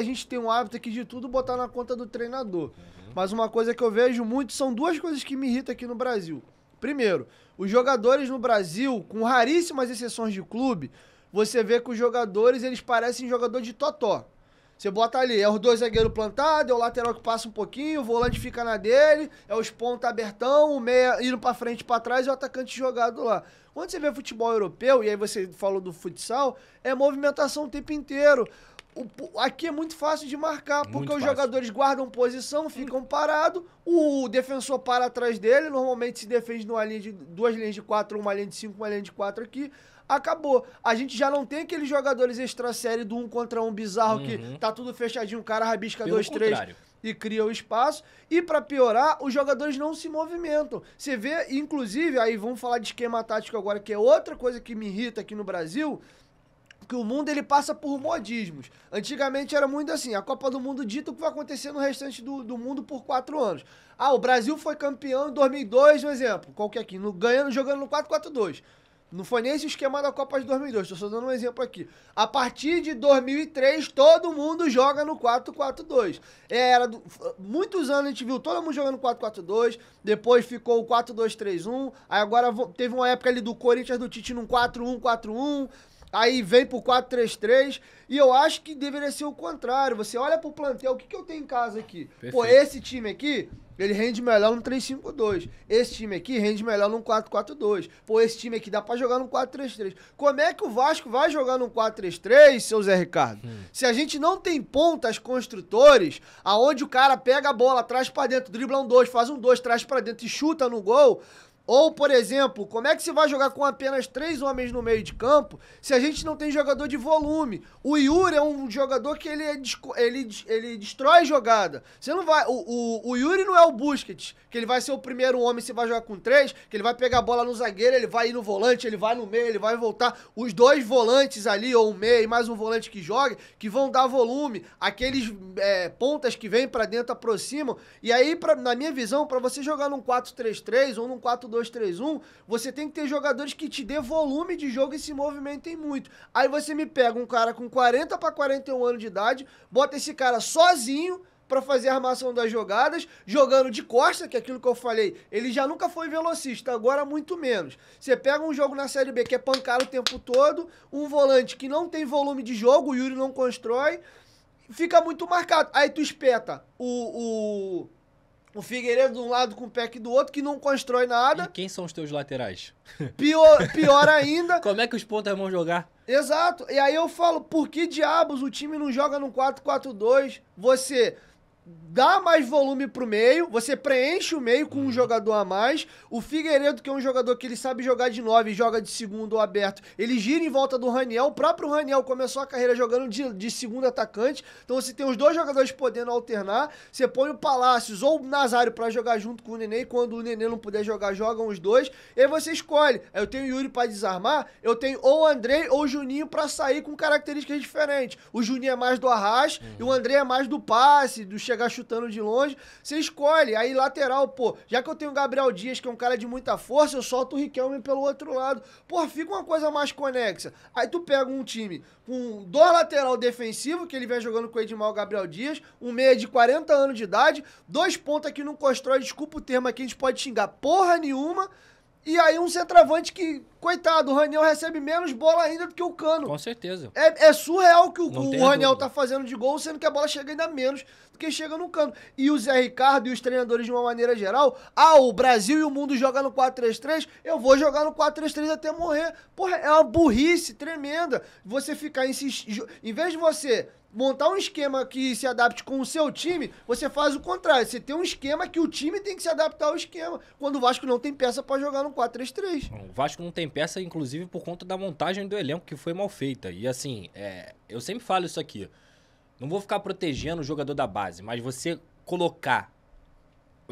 a gente tem um hábito aqui de tudo botar na conta do treinador. Uhum. Mas uma coisa que eu vejo muito são duas coisas que me irritam aqui no Brasil. Primeiro, os jogadores no Brasil, com raríssimas exceções de clube, você vê que os jogadores, eles parecem jogador de totó. Você bota ali, é os dois zagueiros plantados, é o lateral que passa um pouquinho, o volante fica na dele, é os pontos abertão, o meia indo pra frente e pra trás e o atacante jogado lá. Quando você vê futebol europeu, e aí você falou do futsal, é movimentação o tempo inteiro. O, aqui é muito fácil de marcar, muito porque fácil. os jogadores guardam posição, ficam parados, o defensor para atrás dele, normalmente se defende numa linha de duas linhas de quatro, uma linha de cinco, uma linha de quatro aqui. Acabou. A gente já não tem aqueles jogadores extra série do um contra um bizarro uhum. que tá tudo fechadinho, o cara rabisca Pelo dois, contrário. três e cria o espaço. E para piorar, os jogadores não se movimentam. Você vê, inclusive, aí vamos falar de esquema tático agora, que é outra coisa que me irrita aqui no Brasil porque o mundo ele passa por modismos. Antigamente era muito assim: a Copa do Mundo dita o que vai acontecer no restante do, do mundo por quatro anos. Ah, o Brasil foi campeão em 2002, um exemplo, qualquer aqui, no, ganhando, jogando no 4-4-2. Não foi nem esse esquema da Copa de 2002, estou só dando um exemplo aqui. A partir de 2003, todo mundo joga no 4-4-2. É, era do, muitos anos a gente viu todo mundo jogando 4-4-2, depois ficou o 4-2-3-1, aí agora teve uma época ali do Corinthians do Tite num 4-1-4-1, Aí vem pro 4-3-3. E eu acho que deveria ser o contrário. Você olha pro plantel, o que, que eu tenho em casa aqui? Perfeito. Pô, esse time aqui, ele rende melhor no 3-5-2. Esse time aqui rende melhor no 4-4-2. Pô, esse time aqui dá pra jogar no 4-3-3. Como é que o Vasco vai jogar no 4-3-3, seu Zé Ricardo? Hum. Se a gente não tem pontas construtores, aonde o cara pega a bola, traz pra dentro, dribla um 2, faz um 2, traz pra dentro e chuta no gol, ou, por exemplo, como é que você vai jogar com apenas três homens no meio de campo se a gente não tem jogador de volume? O Yuri é um jogador que ele, é, ele, ele destrói jogada. Você não vai. O, o, o, Yuri não é o Busquets, que ele vai ser o primeiro homem se vai jogar com três, que ele vai pegar a bola no zagueiro, ele vai ir no volante, ele vai no meio, ele vai voltar. Os dois volantes ali, ou um meio mais um volante que joga, que vão dar volume. Aqueles é, pontas que vêm para dentro aproximam. E aí, pra, na minha visão, para você jogar num 4-3-3 ou num 4 4-2-3-1, você tem que ter jogadores que te dê volume de jogo e se movimentem muito. Aí você me pega um cara com 40 para 41 anos de idade, bota esse cara sozinho para fazer a armação das jogadas, jogando de costa, que é aquilo que eu falei, ele já nunca foi velocista, agora muito menos. Você pega um jogo na Série B que é pancar o tempo todo, um volante que não tem volume de jogo, o Yuri não constrói, fica muito marcado. Aí tu espeta o, o o Figueiredo de um lado com o PEC do outro, que não constrói nada. E quem são os teus laterais? Pior, pior ainda. Como é que os pontas vão jogar? Exato. E aí eu falo, por que diabos o time não joga no 4-4-2? Você dá mais volume pro meio, você preenche o meio com um uhum. jogador a mais. O Figueiredo, que é um jogador que ele sabe jogar de 9 joga de segundo ou aberto, ele gira em volta do Raniel. O próprio Raniel começou a carreira jogando de, de segundo atacante. Então você tem os dois jogadores podendo alternar. Você põe o Palácios ou o Nazário para jogar junto com o Nenê. Quando o Nenê não puder jogar, jogam os dois. E aí você escolhe. Eu tenho o Yuri para desarmar, eu tenho ou o Andrei ou o Juninho para sair com características diferentes. O Juninho é mais do arraste uhum. e o Andrei é mais do passe, do chegar pegar chutando de longe. Você escolhe. Aí lateral, pô. Já que eu tenho o Gabriel Dias, que é um cara de muita força, eu solto o Riquelme pelo outro lado. Pô, fica uma coisa mais conexa. Aí tu pega um time com dois lateral defensivo, que ele vem jogando com o Edmar o Gabriel Dias, um meia de 40 anos de idade, dois pontas que não constrói, desculpa o termo aqui, a gente pode xingar porra nenhuma. E aí um centroavante que, coitado, o Raniel recebe menos bola ainda do que o Cano. Com certeza. É, é surreal que o, o Raniel dúvida. tá fazendo de gol, sendo que a bola chega ainda menos do que chega no Cano. E o Zé Ricardo e os treinadores de uma maneira geral, ah, o Brasil e o mundo jogam no 4-3-3, eu vou jogar no 4-3-3 até morrer. Porra, é uma burrice tremenda. Você ficar insistindo, em vez de você montar um esquema que se adapte com o seu time, você faz o contrário. Você tem um esquema que o time tem que se adaptar ao esquema, quando o Vasco não tem peça para jogar no 4-3-3. O Vasco não tem peça, inclusive, por conta da montagem do elenco, que foi mal feita. E assim, é, eu sempre falo isso aqui. Não vou ficar protegendo o jogador da base, mas você colocar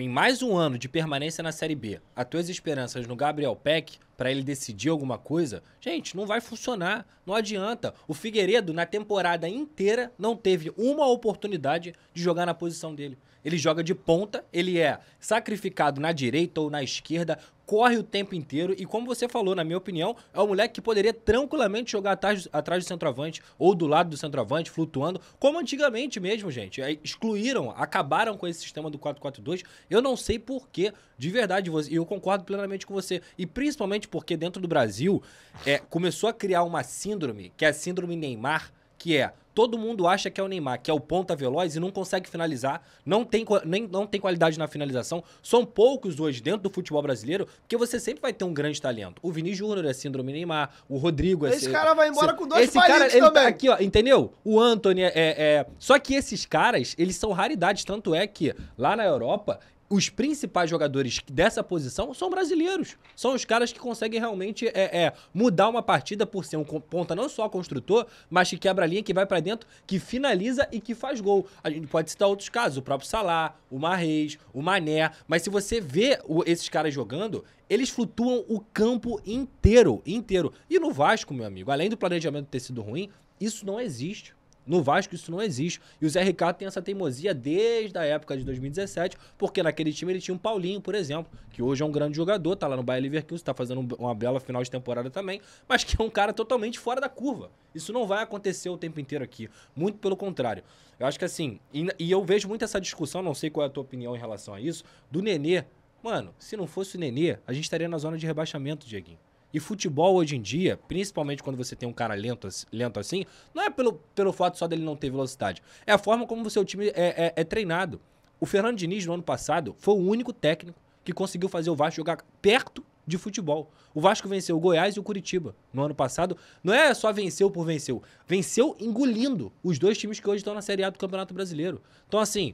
em mais um ano de permanência na Série B, as tuas esperanças no Gabriel Peck para ele decidir alguma coisa, gente, não vai funcionar, não adianta. O Figueiredo na temporada inteira não teve uma oportunidade de jogar na posição dele ele joga de ponta, ele é sacrificado na direita ou na esquerda, corre o tempo inteiro e, como você falou, na minha opinião, é um moleque que poderia tranquilamente jogar atrás, atrás do centroavante ou do lado do centroavante, flutuando, como antigamente mesmo, gente. É, excluíram, acabaram com esse sistema do 4-4-2. Eu não sei porquê, de verdade, e eu concordo plenamente com você. E principalmente porque dentro do Brasil é, começou a criar uma síndrome, que é a síndrome Neymar, que é todo mundo acha que é o Neymar, que é o ponta veloz e não consegue finalizar, não tem, nem, não tem qualidade na finalização. São poucos hoje dentro do futebol brasileiro, porque você sempre vai ter um grande talento. O Vini Júnior é síndrome Neymar, o Rodrigo é... Esse cara vai embora com dois esse cara, ele, tá também. Aqui, ó, entendeu? O Anthony é, é, é... Só que esses caras, eles são raridades, tanto é que lá na Europa, os principais jogadores dessa posição são brasileiros. São os caras que conseguem realmente é, é, mudar uma partida por ser um ponta não só construtor, mas que quebra a linha, que vai para dentro, que finaliza e que faz gol. A gente pode citar outros casos, o próprio Salah, o Marreis, o Mané. Mas se você vê o, esses caras jogando, eles flutuam o campo inteiro, inteiro. E no Vasco, meu amigo, além do planejamento ter sido ruim, isso não existe. No Vasco isso não existe. E o Zé Ricardo tem essa teimosia desde a época de 2017, porque naquele time ele tinha um Paulinho, por exemplo, que hoje é um grande jogador, tá lá no Bayer Leverkusen, tá fazendo uma bela final de temporada também, mas que é um cara totalmente fora da curva. Isso não vai acontecer o tempo inteiro aqui. Muito pelo contrário. Eu acho que assim, e, e eu vejo muito essa discussão, não sei qual é a tua opinião em relação a isso, do Nenê. Mano, se não fosse o Nenê, a gente estaria na zona de rebaixamento, Dieguinho. E futebol hoje em dia, principalmente quando você tem um cara lento, lento assim, não é pelo, pelo fato só dele não ter velocidade. É a forma como o seu time é, é, é treinado. O Fernando Diniz, no ano passado, foi o único técnico que conseguiu fazer o Vasco jogar perto de futebol. O Vasco venceu o Goiás e o Curitiba no ano passado. Não é só venceu por venceu. Venceu engolindo os dois times que hoje estão na Série A do Campeonato Brasileiro. Então, assim,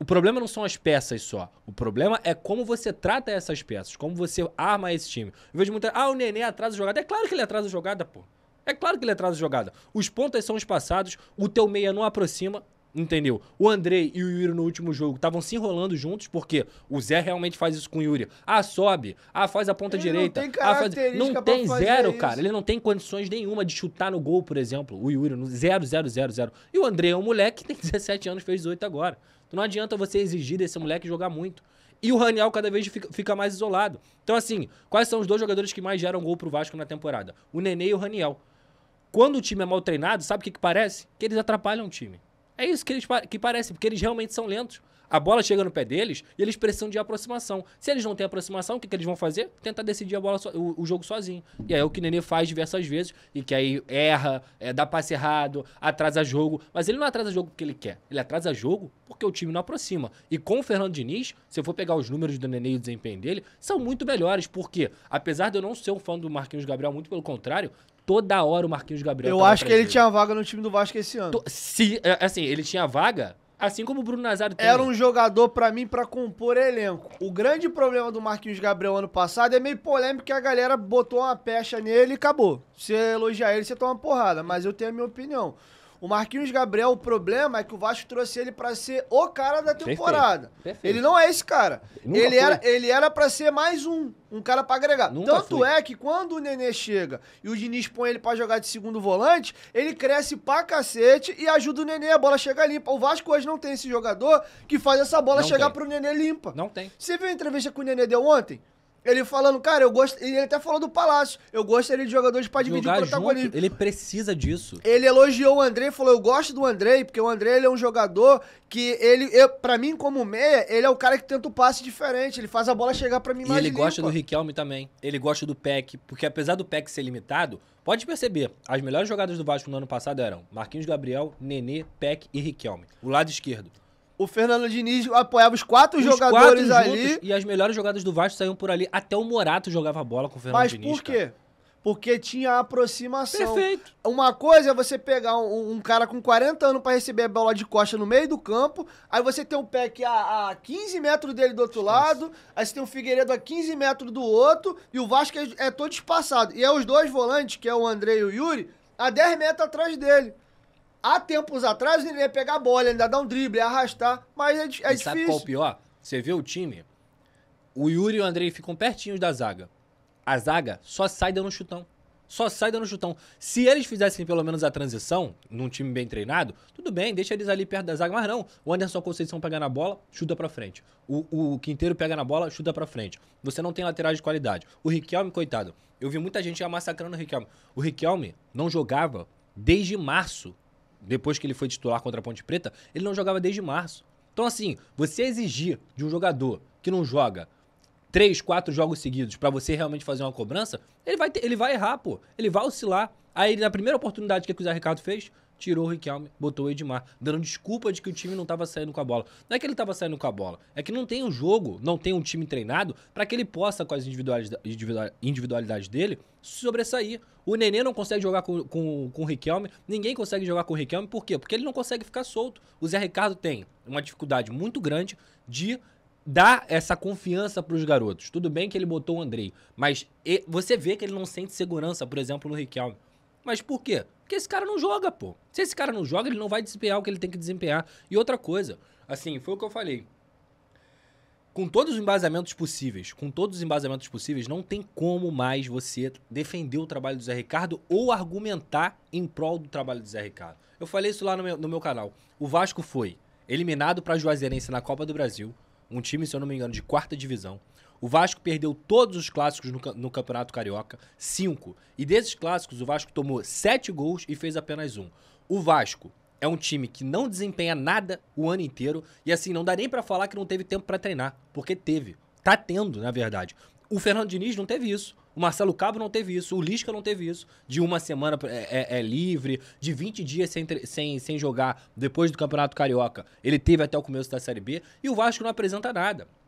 o problema não são as peças só. O problema é como você trata essas peças, como você arma esse time. Eu vejo muita. Ah, o Nenê atrasa a jogada. É claro que ele atrasa a jogada, pô. É claro que ele atrasa a jogada. Os pontas são espaçados, o teu meia não aproxima. Entendeu? O Andrei e o Yuri no último jogo estavam se enrolando juntos, porque o Zé realmente faz isso com o Yuri. Ah, sobe. Ah, faz a ponta ele direita. Não tem, ah, faz... não tem zero, isso. cara. Ele não tem condições nenhuma de chutar no gol, por exemplo. O Yuri, no zero, zero, zero, zero. E o Andrei é um moleque que tem 17 anos, fez 18 agora. Então não adianta você exigir desse moleque jogar muito. E o Raniel cada vez fica, fica mais isolado. Então, assim, quais são os dois jogadores que mais geram gol pro Vasco na temporada? O Nenê e o Raniel. Quando o time é mal treinado, sabe o que, que parece? Que eles atrapalham o time. É isso que, eles, que parece, porque eles realmente são lentos. A bola chega no pé deles e eles precisam de aproximação. Se eles não têm aproximação, o que, que eles vão fazer? Tentar decidir a bola so, o, o, jogo sozinho. E aí é o que o Nenê faz diversas vezes, e que aí erra, é, dá passe errado, atrasa jogo. Mas ele não atrasa jogo porque ele quer. Ele atrasa jogo porque o time não aproxima. E com o Fernando Diniz, se eu for pegar os números do Nenê e o desempenho dele, são muito melhores. Porque, apesar de eu não ser um fã do Marquinhos Gabriel, muito pelo contrário, toda hora o Marquinhos Gabriel. Eu acho que ele tinha vaga no time do Vasco esse ano. Se, é, assim, ele tinha vaga Assim como o Bruno Nazário também. Era um jogador para mim para compor elenco. O grande problema do Marquinhos Gabriel ano passado é meio polêmico que a galera botou uma pecha nele e acabou. Você elogiar ele, você toma uma porrada, mas eu tenho a minha opinião. O Marquinhos Gabriel, o problema é que o Vasco trouxe ele para ser o cara da temporada. Perfeito. Perfeito. Ele não é esse cara. ele era, ele era para ser mais um, um cara para agregar. Nunca Tanto é que quando o Nenê chega e o Diniz põe ele para jogar de segundo volante, ele cresce pra cacete e ajuda o Nenê, a bola chega limpa. O Vasco hoje não tem esse jogador que faz essa bola não chegar tem. pro Nenê limpa. Não tem. Você viu a entrevista que o Nenê deu ontem? Ele falando, cara, eu gosto. Ele até falou do Palácio. Eu gosto dele de jogadores pra dividir Jogar o protagonismo. Junto, ele precisa disso. Ele elogiou o André, falou: Eu gosto do André, porque o André ele é um jogador que ele. Eu, pra mim, como meia, ele é o cara que tenta o passe diferente. Ele faz a bola chegar pra mim mais. E ele limpa. gosta do Riquelme também. Ele gosta do Peck. Porque apesar do Peck ser limitado, pode perceber, as melhores jogadas do Vasco no ano passado eram Marquinhos Gabriel, Nenê, Peck e Riquelme. O lado esquerdo. O Fernando Diniz apoiava os quatro os jogadores quatro ali. e as melhores jogadas do Vasco saíam por ali. Até o Morato jogava bola com o Fernando Mas Diniz. Mas por quê? Cara. Porque tinha aproximação. Perfeito. Uma coisa é você pegar um, um cara com 40 anos para receber a bola de costa no meio do campo, aí você tem o um Peck é a, a 15 metros dele do outro Nossa. lado, aí você tem o um Figueiredo a 15 metros do outro, e o Vasco é, é todo espaçado. E é os dois volantes, que é o André e o Yuri, a 10 metros atrás dele. Há tempos atrás ele ia pegar a bola, ainda dar um drible, ia arrastar, mas é, é e difícil. Sabe qual é o pior? Você vê o time, o Yuri e o Andrei ficam pertinhos da zaga. A zaga só sai dando um chutão. Só sai dando um chutão. Se eles fizessem pelo menos a transição, num time bem treinado, tudo bem, deixa eles ali perto da zaga, mas não. O Anderson Conceição pega na bola, chuta pra frente. O, o Quinteiro pega na bola, chuta pra frente. Você não tem laterais de qualidade. O Riquelme, coitado, eu vi muita gente já massacrando o Riquelme. O Riquelme não jogava desde março depois que ele foi titular contra a Ponte Preta, ele não jogava desde março. Então, assim, você exigir de um jogador que não joga três, quatro jogos seguidos para você realmente fazer uma cobrança, ele vai, ter, ele vai errar, pô. Ele vai oscilar. Aí, na primeira oportunidade que o Zé Ricardo fez, tirou o Riquelme, botou o Edmar, dando desculpa de que o time não estava saindo com a bola. Não é que ele estava saindo com a bola, é que não tem um jogo, não tem um time treinado para que ele possa, com as individualidades dele, sobressair. O Nenê não consegue jogar com, com, com o Riquelme, ninguém consegue jogar com o Riquelme, por quê? Porque ele não consegue ficar solto. O Zé Ricardo tem uma dificuldade muito grande de dar essa confiança para os garotos. Tudo bem que ele botou o Andrei, mas você vê que ele não sente segurança, por exemplo, no Riquelme. Mas por quê? Porque esse cara não joga, pô. Se esse cara não joga, ele não vai desempenhar o que ele tem que desempenhar. E outra coisa, assim, foi o que eu falei. Com todos os embasamentos possíveis, com todos os embasamentos possíveis, não tem como mais você defender o trabalho do Zé Ricardo ou argumentar em prol do trabalho do Zé Ricardo. Eu falei isso lá no meu, no meu canal. O Vasco foi eliminado para a Juazeirense na Copa do Brasil, um time, se eu não me engano, de quarta divisão. O Vasco perdeu todos os clássicos no, no Campeonato Carioca, cinco. E desses clássicos, o Vasco tomou sete gols e fez apenas um. O Vasco é um time que não desempenha nada o ano inteiro e assim não dá nem para falar que não teve tempo para treinar, porque teve, tá tendo, na verdade. O Fernando Diniz não teve isso. O Marcelo Cabo não teve isso, o Lisca não teve isso, de uma semana é, é, é livre, de 20 dias sem, sem, sem jogar depois do Campeonato Carioca. Ele teve até o começo da Série B e o Vasco não apresenta nada.